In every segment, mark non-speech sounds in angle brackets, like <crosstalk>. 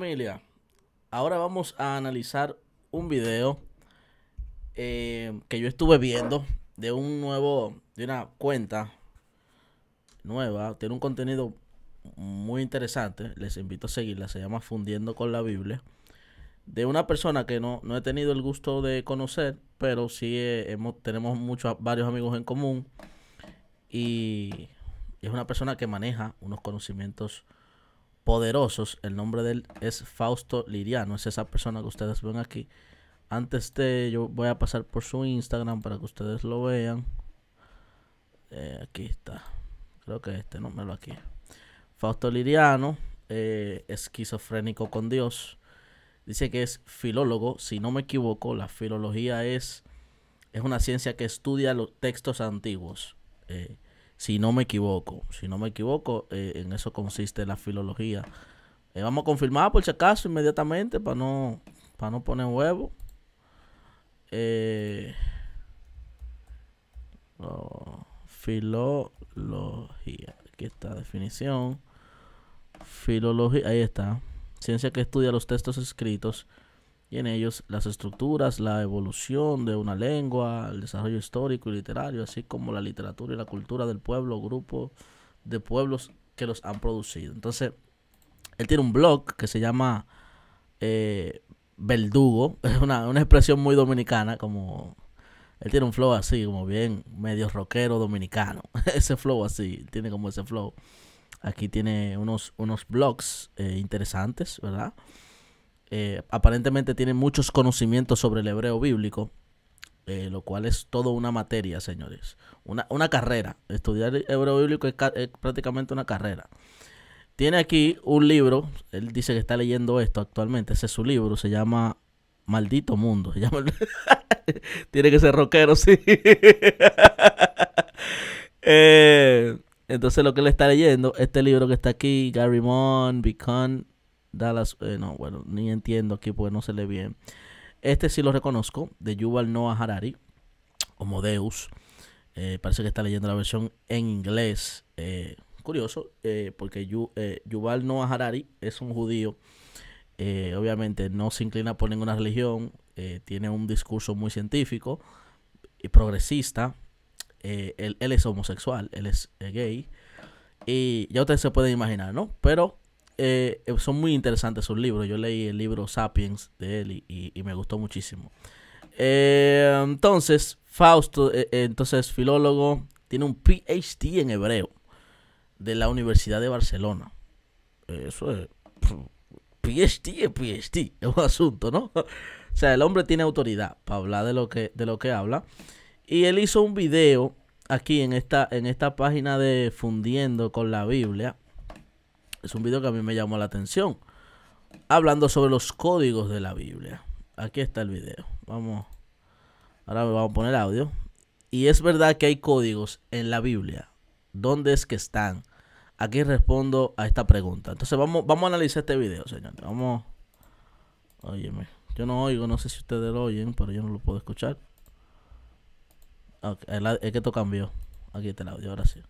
familia, ahora vamos a analizar un video eh, que yo estuve viendo de un nuevo, de una cuenta nueva. Tiene un contenido muy interesante. Les invito a seguirla. Se llama Fundiendo con la Biblia. De una persona que no, he tenido el gusto de conocer, pero sí eh, hemos, tenemos muchos, varios amigos en común. Y es una persona que maneja unos conocimientos poderosos, el nombre de él es Fausto Liriano, es esa persona que ustedes ven aquí. Antes de yo voy a pasar por su Instagram para que ustedes lo vean. Eh, aquí está. Creo que este número lo aquí. Fausto Liriano, eh, esquizofrénico con Dios. Dice que es filólogo, si no me equivoco, la filología es, es una ciencia que estudia los textos antiguos. Eh, si no me equivoco. Si no me equivoco, eh, en eso consiste la filología. Eh, vamos a confirmar por si acaso inmediatamente para no, no poner huevo. Eh, filología. Aquí está definición. Filología. Ahí está. Ciencia que estudia los textos escritos y en ellos las estructuras, la evolución de una lengua, el desarrollo histórico y literario, así como la literatura y la cultura del pueblo, grupo de pueblos que los han producido. Entonces, él tiene un blog que se llama Verdugo, eh, <laughs> es una, una, expresión muy dominicana, como él tiene un flow así, como bien medio rockero dominicano, <laughs> ese flow así, tiene como ese flow. Aquí tiene unos, unos blogs eh, interesantes, ¿verdad? Eh, aparentemente tiene muchos conocimientos sobre el hebreo bíblico, eh, lo cual es toda una materia, señores. Una, carrera. Estudiar hebreo bíblico es, prácticamente una carrera. Tiene aquí un libro, él dice que está leyendo esto actualmente, ese es su libro, se llama Maldito Mundo. <laughs> tiene que ser rockero, sí. <laughs> Eh, entonces lo que él está leyendo, este libro que está aquí, Gary Mon, Beacon, Dallas, eh, no, bueno, ni entiendo aquí porque no se lee bien. Este sí lo reconozco, de Yuval Noah Harari, como Deus. Eh, parece que está leyendo la versión en inglés. Eh, curioso, eh, porque Yu, Yuval Noah Harari es un judío. obviamente no se inclina por ninguna religión. tiene un discurso muy científico y progresista. Él, él, es homosexual, él es gay. Y ya ustedes se pueden imaginar, ¿no? Pero eh, eh, son muy interesantes sus libros. Yo leí el libro Sapiens de él y, me gustó muchísimo. Eh, entonces, Fausto, entonces filólogo, tiene un PhD en hebreo de la Universidad de Barcelona. Eso es... PhD es PhD, <laughs> es un asunto, ¿no? <laughs> o sea, el hombre tiene autoridad para hablar de lo que, de lo que habla. Y él hizo un video aquí en esta, en esta página de Fundiendo con la Biblia. Es un video que a mí me llamó la atención. Hablando sobre los códigos de la Biblia. Aquí está el video. Vamos. Ahora me vamos a poner audio. Y es verdad que hay códigos en la Biblia. ¿Dónde es que están? Aquí respondo a esta pregunta. Entonces vamos, vamos a analizar este video, señores. Vamos. Óyeme. Yo no oigo, no sé si ustedes lo oyen, pero yo no lo puedo escuchar. es que esto cambió. Aquí está el audio, ahora sí.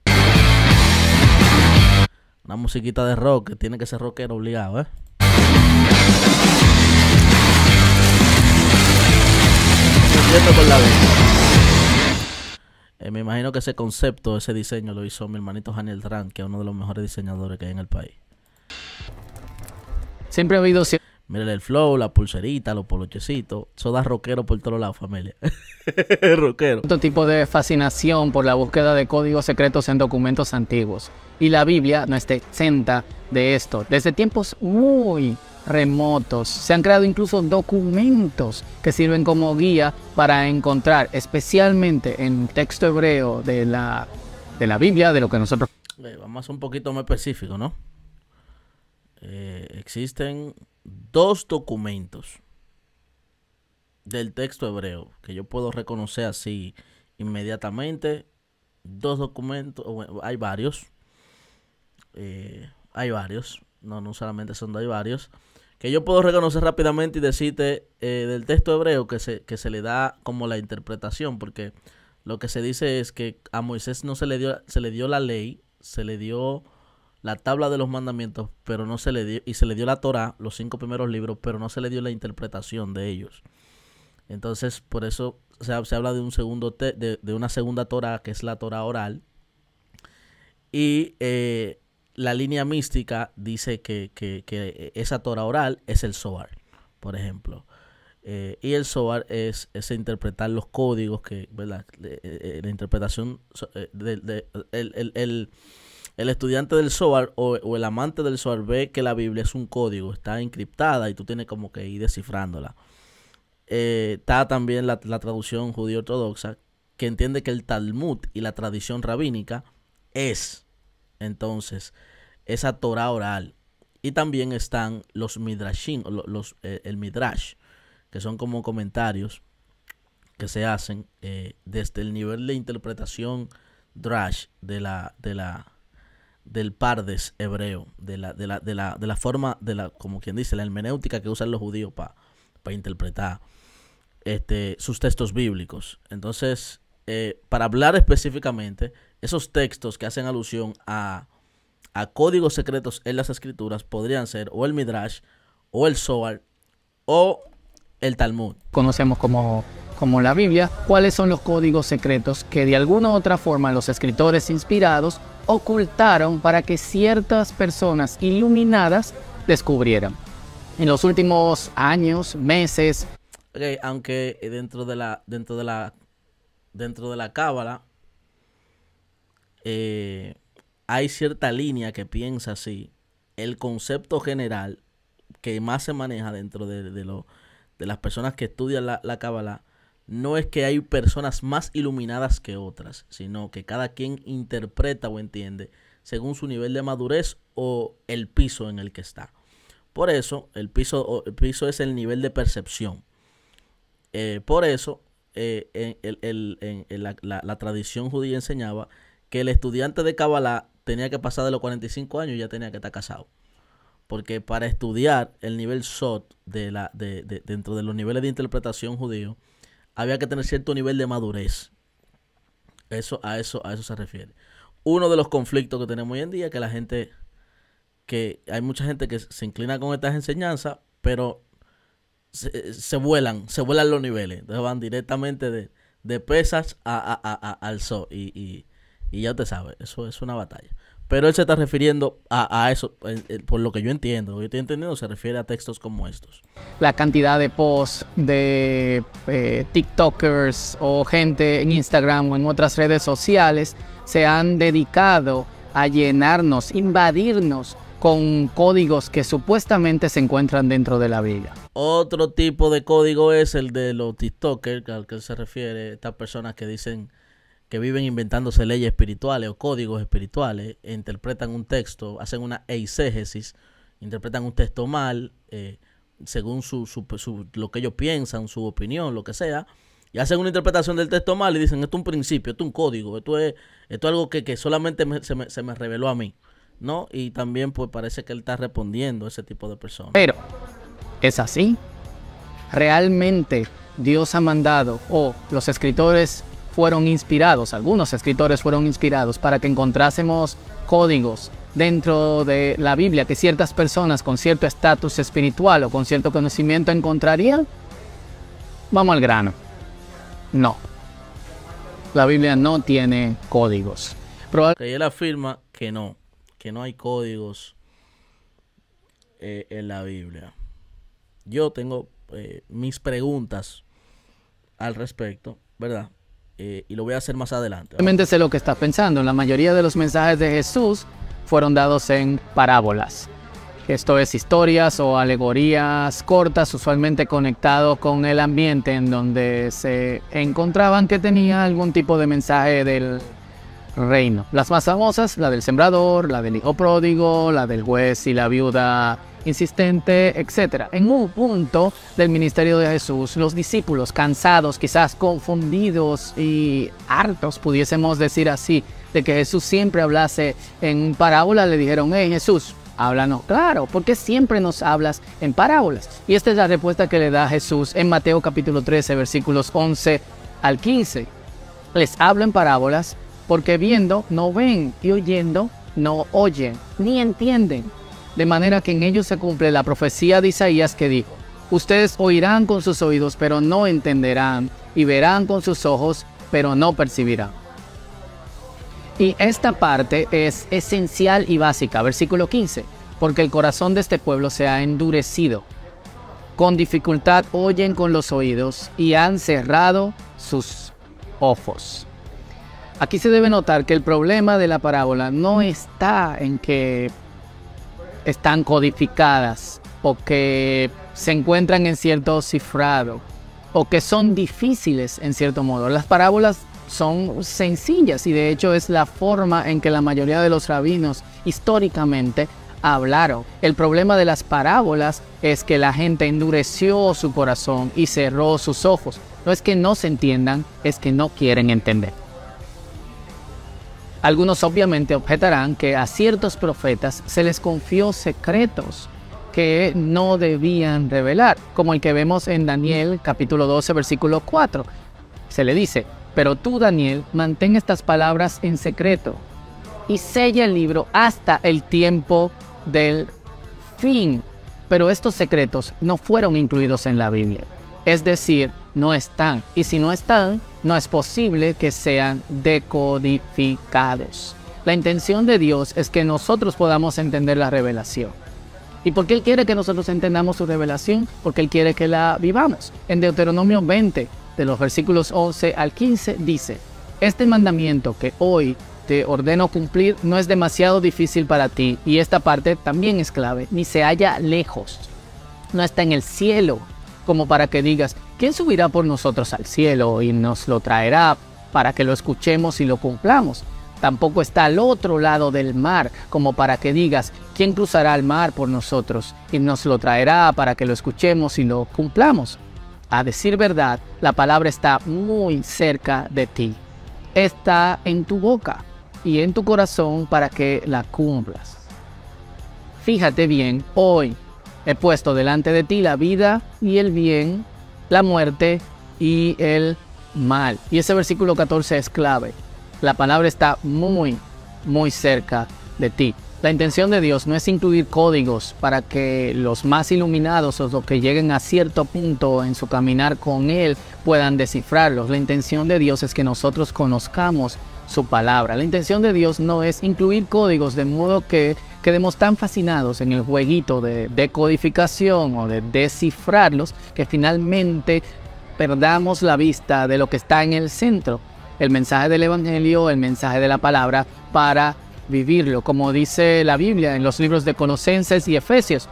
Una musiquita de rock, tiene que ser rockero obligado, ¿eh? ¿eh? me imagino que ese concepto, ese diseño lo hizo mi hermanito Daniel Tran, que es uno de los mejores diseñadores que hay en el país. Siempre ha habido... Miren el flow, la pulserita, los polochecitos. Eso da rockero por todos lados, familia. <laughs> rockero. Otro tipo de fascinación por la búsqueda de códigos secretos en documentos antiguos. Y la Biblia no está exenta de esto. Desde tiempos muy remotos se han creado incluso documentos que sirven como guía para encontrar, especialmente en texto hebreo de la, de la Biblia, de lo que nosotros... Vamos un poquito más específico, ¿no? Eh, existen dos documentos del texto hebreo que yo puedo reconocer así inmediatamente. Dos documentos, hay varios. Eh, hay varios, no, no solamente son dos, hay varios. Que yo puedo reconocer rápidamente y decirte eh, del texto hebreo que se, que se le da como la interpretación, porque lo que se dice es que a Moisés no se le dio, se le dio la ley, se le dio la tabla de los mandamientos, pero no se le dio, y se le dio la Torah, los cinco primeros libros, pero no se le dio la interpretación de ellos. Entonces, por eso se, habla de, un segundo de, una segunda Torah, que es la Torah oral. Y eh, la línea mística dice que, esa Torah oral es el Zohar, por ejemplo. Eh, y el Zohar es, es, interpretar los códigos que, ¿verdad? Eh, la, interpretación del... el el estudiante del SOAR o, el amante del SOAR ve que la Biblia es un código, está encriptada y tú tienes como que ir descifrándola. Eh, está también la, traducción judío ortodoxa que entiende que el Talmud y la tradición rabínica es entonces esa Torah oral. Y también están los midrashim, los, eh, el midrash, que son como comentarios que se hacen eh, desde el nivel de interpretación drash de la, de la, del pardes hebreo, de la, de la, de la, de la forma, de la, como quien dice, la hermenéutica que usan los judíos para interpretar este, sus textos bíblicos. Entonces, eh, para hablar específicamente, esos textos que hacen alusión a, a, códigos secretos en las escrituras podrían ser o el Midrash, o el Zohar, o el Talmud. Conocemos como, como la Biblia, cuáles son los códigos secretos que de alguna u otra forma los escritores inspirados ocultaron para que ciertas personas iluminadas descubrieran. En los últimos años, meses... aunque eh, dentro de la, dentro de la, dentro de la cábala, eh, hay cierta línea que piensa así. El concepto general que más se maneja dentro de, de, de las personas que estudian la, la cábala no es que hay personas más iluminadas que otras, sino que cada quien interpreta o entiende según su nivel de madurez o el piso en el que está. Por eso, el piso, el piso es el nivel de percepción. Eh, por eso, eh, la, tradición judía enseñaba que el estudiante de Kabbalah tenía que pasar de los 45 años y ya tenía que estar casado. Porque para estudiar el nivel SOT de dentro de los niveles de interpretación judío, había que tener cierto nivel de madurez. Eso, a eso, a eso se refiere. Uno de los conflictos que tenemos hoy en día es que la gente, que hay mucha gente que se inclina con estas enseñanzas, pero se, eh, se vuelan, se vuelan los niveles. Entonces van directamente de, pesas a, a, a, al sol. Y, y, y ya te sabes, eso es una batalla. Pero él se está refiriendo a, a eso, por lo que yo entiendo. yo estoy entendiendo se refiere a textos como estos. La cantidad de posts de eh, TikTokers o gente en Instagram o en otras redes sociales se han dedicado a llenarnos, invadirnos con códigos que supuestamente se encuentran dentro de la vida. Otro tipo de código es el de los TikTokers, al que se refiere estas personas que dicen que viven inventándose leyes espirituales o códigos espirituales, eh, interpretan un texto, hacen una exégesis, interpretan un texto mal, eh, según su, lo que ellos piensan, su opinión, lo que sea, y hacen una interpretación del texto mal y dicen, esto es un principio, esto es un código, esto es, esto algo que, solamente se, me, reveló a mí, ¿no? Y también pues parece que él está respondiendo a ese tipo de personas. Pero, ¿es así? ¿Realmente Dios ha mandado o los escritores fueron inspirados, algunos escritores fueron inspirados para que encontrásemos códigos dentro de la Biblia que ciertas personas con cierto estatus espiritual o con cierto conocimiento encontrarían? Vamos al grano. No. La Biblia no tiene códigos. él afirma que no, que no hay códigos eh, en la Biblia. Yo tengo eh, mis preguntas al respecto, ¿verdad? Eh, y lo voy a hacer más adelante. Realmente sé lo que estás pensando. La mayoría de los mensajes de Jesús fueron dados en parábolas. Esto es historias o alegorías cortas, usualmente conectado con el ambiente en donde se encontraban que tenía algún tipo de mensaje del reino. Las más famosas, la del sembrador, la del hijo pródigo, la del juez y la viuda insistente, etc. En un punto del ministerio de Jesús, los discípulos, cansados, quizás confundidos y hartos, pudiésemos decir así, de que Jesús siempre hablase en parábola, le dijeron, hey Jesús, háblanos. Claro, porque siempre nos hablas en parábolas. Y esta es la respuesta que le da Jesús en Mateo capítulo 13, versículos 11 al 15. Les hablo en parábolas porque viendo no ven y oyendo no oyen ni entienden de manera que en ellos se cumple la profecía de Isaías que dijo, ustedes oirán con sus oídos, pero no entenderán, y verán con sus ojos, pero no percibirán. Y esta parte es esencial y básica, versículo 15, porque el corazón de este pueblo se ha endurecido. Con dificultad oyen con los oídos y han cerrado sus ojos. Aquí se debe notar que el problema de la parábola no está en que están codificadas o que se encuentran en cierto cifrado o que son difíciles en cierto modo. Las parábolas son sencillas y de hecho es la forma en que la mayoría de los rabinos históricamente hablaron. El problema de las parábolas es que la gente endureció su corazón y cerró sus ojos. No es que no se entiendan, es que no quieren entender. Algunos obviamente objetarán que a ciertos profetas se les confió secretos que no debían revelar, como el que vemos en Daniel capítulo 12 versículo 4. Se le dice, pero tú Daniel, mantén estas palabras en secreto y sella el libro hasta el tiempo del fin. Pero estos secretos no fueron incluidos en la Biblia. Es decir, no están. Y si no están, no es posible que sean decodificados. La intención de Dios es que nosotros podamos entender la revelación. ¿Y por qué Él quiere que nosotros entendamos su revelación? Porque Él quiere que la vivamos. En Deuteronomio 20, de los versículos 11 al 15, dice, Este mandamiento que hoy te ordeno cumplir no es demasiado difícil para ti, y esta parte también es clave, ni se halla lejos. No está en el cielo, como para que digas, ¿quién subirá por nosotros al cielo y nos lo traerá para que lo escuchemos y lo cumplamos? Tampoco está al otro lado del mar, como para que digas, ¿quién cruzará el mar por nosotros y nos lo traerá para que lo escuchemos y lo cumplamos? A decir verdad, la palabra está muy cerca de ti. Está en tu boca y en tu corazón para que la cumplas. Fíjate bien, hoy He puesto delante de ti la vida y el bien, la muerte y el mal. Y ese versículo 14 es clave. La palabra está muy, muy cerca de ti. La intención de Dios no es incluir códigos para que los más iluminados o los que lleguen a cierto punto en su caminar con Él puedan descifrarlos. La intención de Dios es que nosotros conozcamos su palabra. La intención de Dios no es incluir códigos de modo que quedemos tan fascinados en el jueguito de decodificación o de descifrarlos que finalmente perdamos la vista de lo que está en el centro, el mensaje del Evangelio, el mensaje de la palabra, para vivirlo, como dice la Biblia en los libros de Colosenses y Efesios,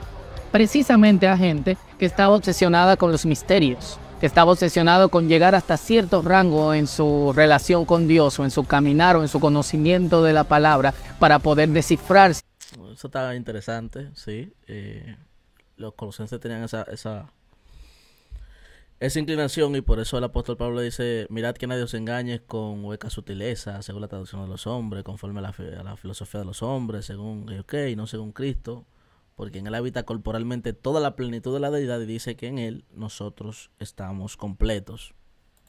precisamente a gente que estaba obsesionada con los misterios, que estaba obsesionado con llegar hasta cierto rango en su relación con Dios o en su caminar o en su conocimiento de la palabra para poder descifrarse eso está interesante, sí. Eh, los colosenses tenían esa, esa, esa inclinación y por eso el apóstol Pablo dice, mirad que nadie os engañe con hueca sutileza, según la traducción de los hombres, conforme a la, filosofía de los hombres, según y no según Cristo, porque en él habita corporalmente toda la plenitud de la deidad y dice que en él nosotros estamos completos.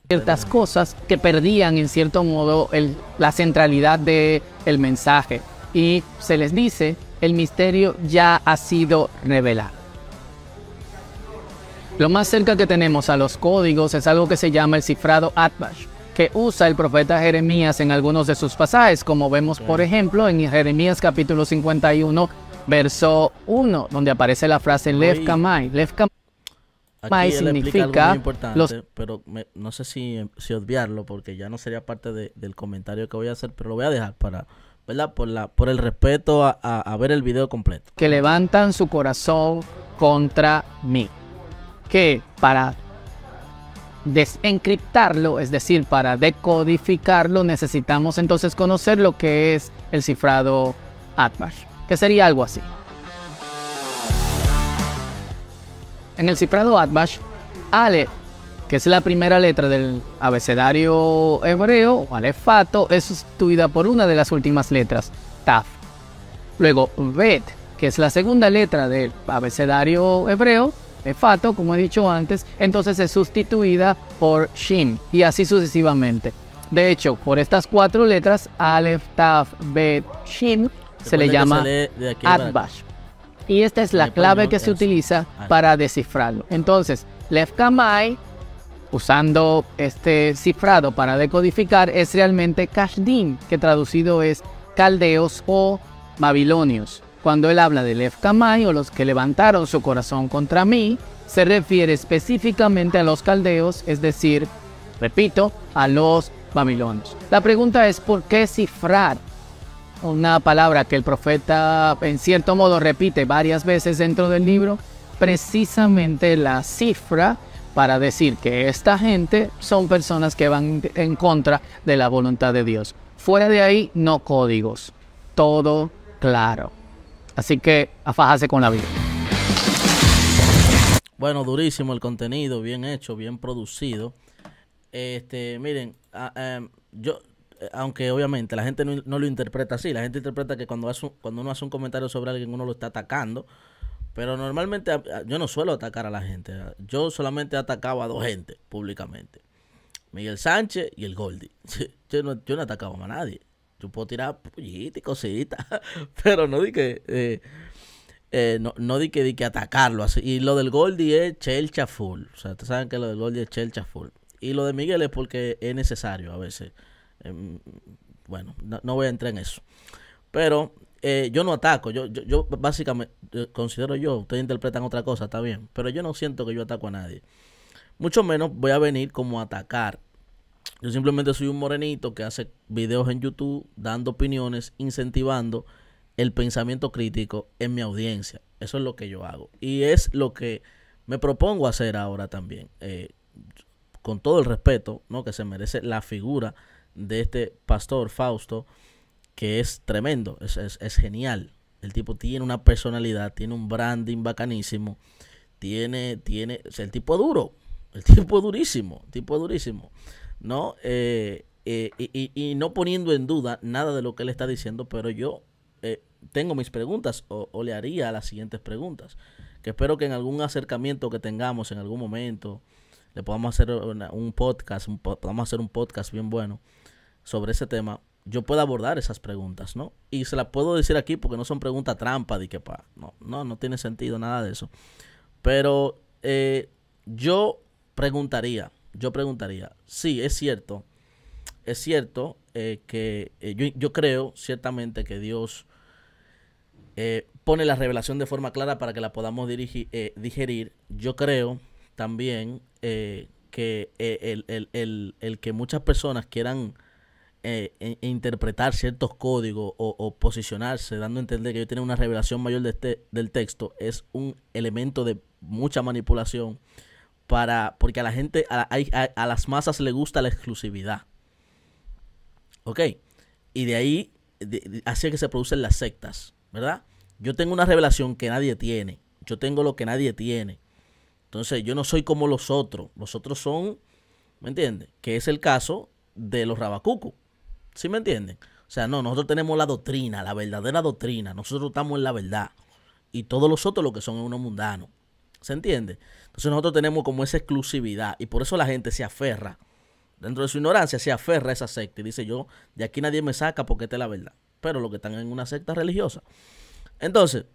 Ciertas cosas que perdían en cierto modo la centralidad del mensaje y se les dice, el misterio ya ha sido revelado. Lo más cerca que tenemos a los códigos es algo que se llama el cifrado Atbash, que usa el profeta Jeremías en algunos de sus pasajes, como vemos por ejemplo en Jeremías capítulo 51, verso 1, donde aparece la frase Lev Kamai. Kamai significa pero no sé si, si, obviarlo porque ya no sería parte del comentario que voy a hacer, pero lo voy a dejar para por, por el respeto a, ver el video completo. Que levantan su corazón contra mí. Que para desencriptarlo, es decir, para decodificarlo, necesitamos entonces conocer lo que es el cifrado atmash que sería algo así. En el cifrado Atmash, Ale que es la primera letra del abecedario hebreo, o alefato, es sustituida por una de las últimas letras, taf. Luego, bet, que es la segunda letra del abecedario hebreo, alefato, como he dicho antes, entonces es sustituida por shin, y así sucesivamente. De hecho, por estas cuatro letras, alef, taf, bet, shin, se, le llama atbash. Y esta es la clave que se utiliza ah. para descifrarlo. Entonces, lefkamai usando este cifrado para decodificar es realmente Kashdin, que traducido es caldeos o babilonios. Cuando él habla de Lefkamai o los que levantaron su corazón contra mí, se refiere específicamente a los caldeos, es decir, repito, a los babilonios. La pregunta es ¿por qué cifrar? Una palabra que el profeta en cierto modo repite varias veces dentro del libro, precisamente la cifra para decir que esta gente son personas que van en contra de la voluntad de Dios. Fuera de ahí, no códigos. Todo claro. Así que afájase con la vida. Bueno, durísimo el contenido, bien hecho, bien producido. Este, miren, em, yo, aunque obviamente la gente no, no, lo interpreta así, la gente interpreta que cuando, hace, cuando uno hace un comentario sobre alguien uno lo está atacando pero normalmente yo no suelo atacar a la gente. Yo solamente atacaba a dos gente públicamente. Miguel Sánchez y el Goldie. <laughs> Yo no, yo no atacaba a nadie. Yo puedo tirar pollitas y cositas. <laughs> Pero no di que... Eh, eh, no, di que atacarlo así. Y lo del Goldie es chelcha full. O sea, ustedes saben que lo del Goldie es chelcha full. Y lo de Miguel es porque es necesario a veces. Em, bueno, no voy a entrar en eso. Pero eh, yo no ataco, yo, yo, básicamente, eh, considero yo, ustedes interpretan otra cosa, está bien, pero yo no siento que yo ataco a nadie. Mucho menos voy a venir como a atacar. Yo simplemente soy un morenito que hace videos en YouTube dando opiniones, incentivando el pensamiento crítico en mi audiencia. Eso es lo que yo hago. Y es lo que me propongo hacer ahora también. Eh, con todo el respeto ¿no? que se merece la figura de este pastor Fausto que es tremendo, es, es, genial. El tipo tiene una personalidad, tiene un branding bacanísimo, tiene, tiene, es el tipo duro, el <laughs> tipo durísimo, el tipo durísimo, ¿no? Eh, eh y, no poniendo en duda nada de lo que él está diciendo, pero yo eh, tengo mis preguntas o, le haría las siguientes preguntas, que espero que en algún acercamiento que tengamos en algún momento, le podamos hacer un podcast, podamos hacer un podcast bien bueno sobre ese tema, yo pueda abordar esas preguntas, ¿no? Y se las puedo decir aquí porque no son preguntas trampa, de que pa, no, no, no tiene sentido nada de eso. Pero eh, yo preguntaría, yo preguntaría, sí, es cierto, es cierto eh, que eh, yo, creo ciertamente que Dios pone la revelación de forma clara para que la podamos digerir. Yo creo también que el, el que muchas personas quieran eh, eh, e interpretar ciertos códigos o, posicionarse, dando a entender que yo tengo una revelación mayor de este, del texto, es un elemento de mucha manipulación para porque a la gente, a, las masas le gusta la exclusividad. ¿Ok? Y de ahí, así es que se producen las sectas, ¿verdad? Yo tengo una revelación que nadie tiene. Yo tengo lo que nadie tiene. Entonces, yo no soy como los otros. Los otros son, ¿me entiendes? Que es el caso de los rabacucos. ¿Sí me entienden? O sea, no, nosotros tenemos la doctrina, la verdadera doctrina. Nosotros estamos en la verdad. Y todos los otros lo que son es uno mundano. ¿Se entiende? Entonces nosotros tenemos como esa exclusividad. Y por eso la gente se aferra. Dentro de su ignorancia se aferra a esa secta. Y dice yo, de aquí nadie me saca porque esta es la verdad. Pero los que están en una secta religiosa. Entonces,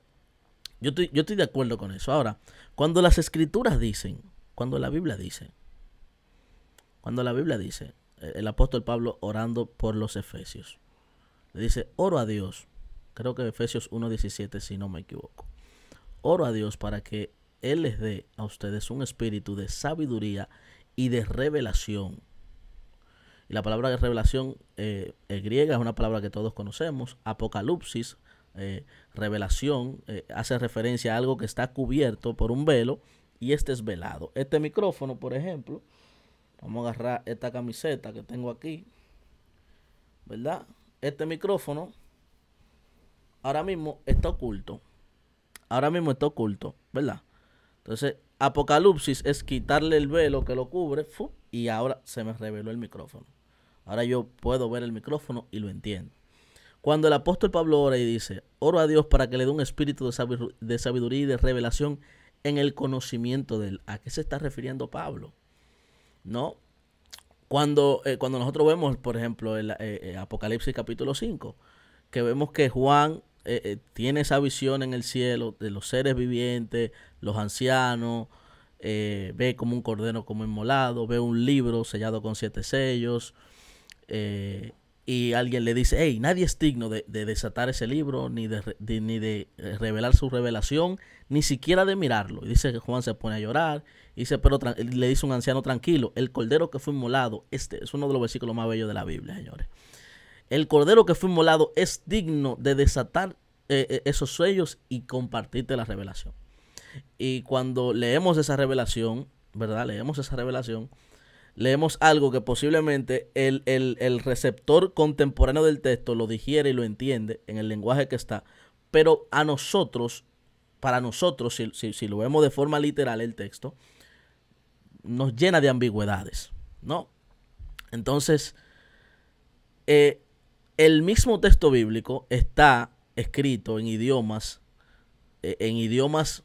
yo yo estoy de acuerdo con eso. Ahora, cuando las escrituras dicen, cuando la Biblia dice, cuando la Biblia dice el apóstol Pablo orando por los Efesios. Le dice, oro a Dios, creo que Efesios 1.17 si no me equivoco. Oro a Dios para que Él les dé a ustedes un espíritu de sabiduría y de revelación. Y la palabra de revelación eh, eh, griega es una palabra que todos conocemos. Apocalipsis, eh, revelación, hace referencia a algo que está cubierto por un velo y este es velado. Este micrófono, por ejemplo, Vamos a agarrar esta camiseta que tengo aquí. ¿Verdad? Este micrófono ahora mismo está oculto. Ahora mismo está oculto, ¿verdad? Entonces, apocalipsis es quitarle el velo que lo cubre y ahora se me reveló el micrófono. Ahora yo puedo ver el micrófono y lo entiendo. Cuando el apóstol Pablo ora y dice, oro a Dios para que le dé un espíritu de sabiduría y de revelación en el conocimiento de él, ¿a qué se está refiriendo Pablo? ¿no? Cuando, eh, cuando nosotros vemos, por ejemplo, el, eh, eh, Apocalipsis capítulo 5, que vemos que Juan tiene esa visión en el cielo de los seres vivientes, los ancianos, ve como un cordero como inmolado, ve un libro sellado con siete sellos, y alguien le dice, hey, nadie es digno de, desatar ese libro, ni de, ni de eh, revelar su revelación, ni siquiera de mirarlo. Y dice que Juan se pone a llorar, y pero le dice un anciano tranquilo, el cordero que fue molado, este es uno de los versículos más bellos de la Biblia, señores. El cordero que fue inmolado es digno de desatar eh, eh, esos sueños y compartirte la revelación. Y cuando leemos esa revelación, ¿verdad? Leemos esa revelación leemos algo que posiblemente el, receptor contemporáneo del texto lo digiere y lo entiende en el lenguaje que está, pero a nosotros, para nosotros, si, lo vemos de forma literal el texto, nos llena de ambigüedades, ¿no? Entonces, eh, el mismo texto bíblico está escrito en idiomas, e, en idiomas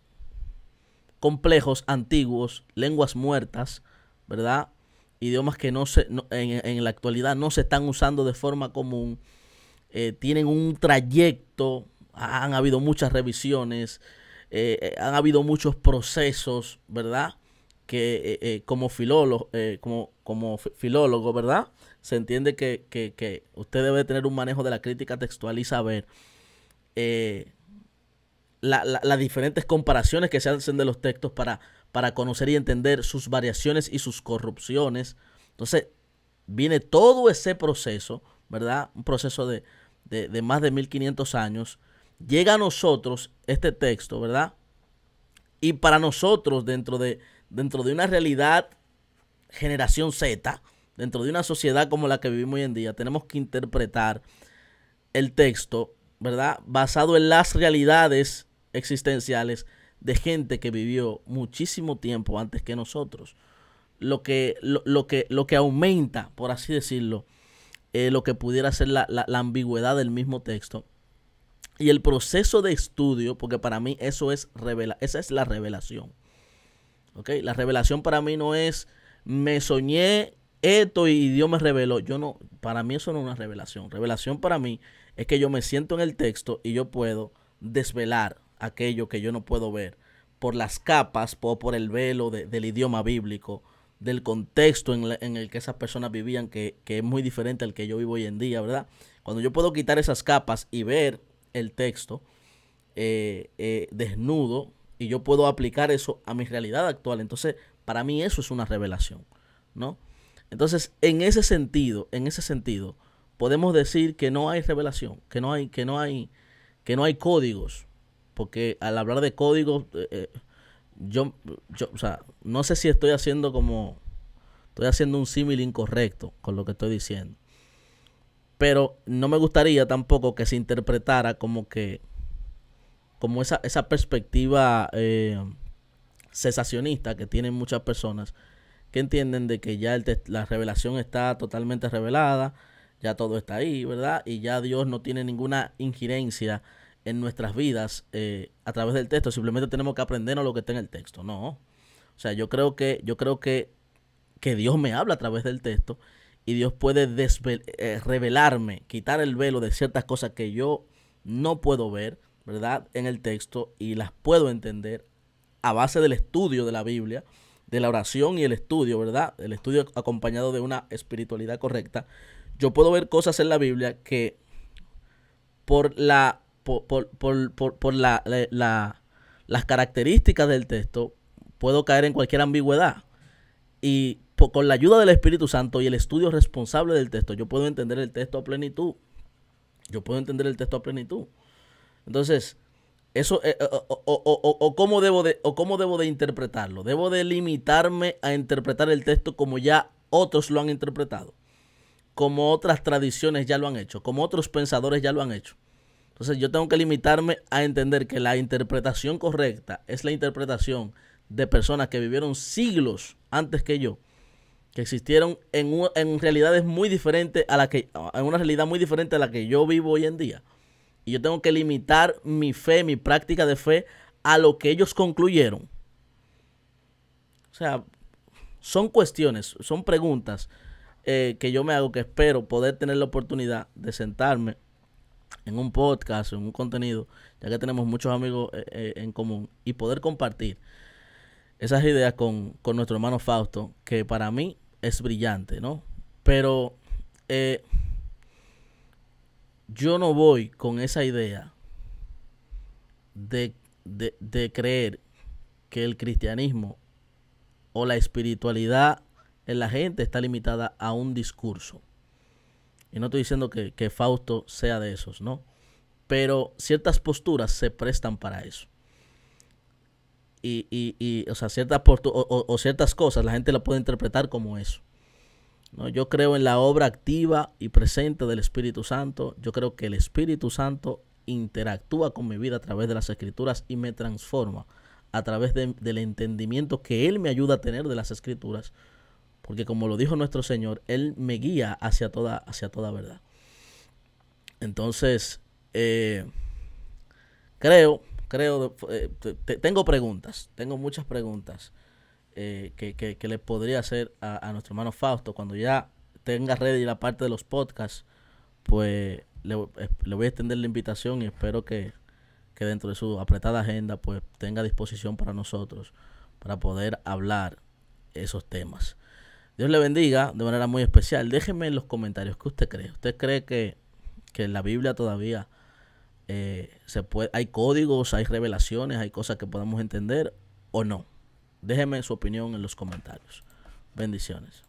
complejos, antiguos, lenguas muertas, ¿verdad? idiomas que no se, en, la actualidad no se están usando de forma común, eh, tienen un trayecto, han habido muchas revisiones, eh, eh, han habido muchos procesos, ¿verdad? Que como, filólogo, como, como filólogo, ¿verdad? Se entiende que, usted debe tener un manejo de la crítica textual y saber la, las diferentes comparaciones que se hacen de los textos para para conocer y entender sus variaciones y sus corrupciones. Entonces, viene todo ese proceso, ¿verdad? Un proceso de, de, más de 1500 años. Llega a nosotros este texto, ¿verdad? Y para nosotros, dentro de, dentro de una realidad generación Z, dentro de una sociedad como la que vivimos hoy en día, tenemos que interpretar el texto, ¿verdad? Basado en las realidades existenciales de gente que vivió muchísimo tiempo antes que nosotros, lo que, lo, que, lo que aumenta, por así decirlo, eh, lo que pudiera ser la, ambigüedad del mismo texto. Y el proceso de estudio, porque para mí eso es revela, esa es la revelación. La revelación para mí no es me soñé esto y Dios me reveló. Yo no, para mí eso no es una revelación. Revelación para mí es que yo me siento en el texto y yo puedo desvelar aquello que yo no puedo ver, por las capas o por el velo del idioma bíblico, del contexto en, el que esas personas vivían, que, es muy diferente al que yo vivo hoy en día, ¿verdad? Cuando yo puedo quitar esas capas y ver el texto eh, eh, desnudo y yo puedo aplicar eso a mi realidad actual, entonces para mí eso es una revelación, ¿no? Entonces, en ese sentido, en ese sentido, podemos decir que no hay revelación, que no hay, que no hay, que no hay códigos, porque al hablar de código, eh, eh, yo, no sé si estoy haciendo como, estoy haciendo un símil incorrecto con lo que estoy diciendo. Pero no me gustaría tampoco que se interpretara como que, como esa, esa perspectiva eh, cesacionista que tienen muchas personas que entienden de que ya la revelación está totalmente revelada, ya todo está ahí, ¿verdad? Y ya Dios no tiene ninguna injerencia en nuestras vidas eh, a través del texto. Simplemente tenemos que aprender a lo que está en el texto. No. O sea, yo creo que, yo creo que, que Dios me habla a través del texto y Dios puede eh, revelarme, quitar el velo de ciertas cosas que yo no puedo ver, ¿verdad? En el texto y las puedo entender a base del estudio de la Biblia, de la oración y el estudio, ¿verdad? El estudio acompañado de una espiritualidad correcta. Yo puedo ver cosas en la Biblia que por la por, las características del texto, puedo caer en cualquier ambigüedad. Y con la ayuda del Espíritu Santo y el estudio responsable del texto, yo puedo entender el texto a plenitud. Yo puedo entender el texto a plenitud. Entonces, eso, eh, eh, o, cómo debo de, o cómo debo de interpretarlo. Debo de limitarme a interpretar el texto como ya otros lo han interpretado, como otras tradiciones ya lo han hecho, como otros pensadores ya lo han hecho. Entonces yo tengo que limitarme a entender que la interpretación correcta es la interpretación de personas que vivieron siglos antes que yo, que existieron en, realidades muy diferentes a la que, en una realidad muy diferente a la que yo vivo hoy en día. Y yo tengo que limitar mi fe, mi práctica de fe a lo que ellos concluyeron. O sea, son cuestiones, son preguntas eh, que yo me hago que espero poder tener la oportunidad de sentarme en un podcast, en un contenido, ya que tenemos muchos amigos eh, eh, en común, y poder compartir esas ideas con, nuestro hermano Fausto, que para mí es brillante, ¿no? Pero eh, yo no voy con esa idea de creer que el cristianismo o la espiritualidad en la gente está limitada a un discurso. Y no estoy diciendo que, Fausto sea de esos, ¿no? Pero ciertas posturas se prestan para eso. Y, o sea, ciertas o, ciertas cosas la gente la puede interpretar como eso. ¿No? Yo creo en la obra activa y presente del Espíritu Santo. Yo creo que el Espíritu Santo interactúa con mi vida a través de las escrituras y me transforma a través del entendimiento que Él me ayuda a tener de las escrituras porque como lo dijo nuestro Señor, Él me guía hacia toda, hacia toda verdad. Entonces, eh, creo, creo, eh, tengo preguntas, tengo muchas preguntas eh, que, le podría hacer a, nuestro hermano Fausto cuando ya tenga ready la parte de los podcasts, pues le, voy a extender la invitación y espero que, que dentro de su apretada agenda pues tenga disposición para nosotros para poder hablar esos temas. Dios le bendiga de manera muy especial. Déjeme en los comentarios qué usted cree. ¿Usted cree que, en la Biblia todavía eh, se puede, hay códigos, hay revelaciones, hay cosas que podamos entender o no? Déjeme su opinión en los comentarios. Bendiciones.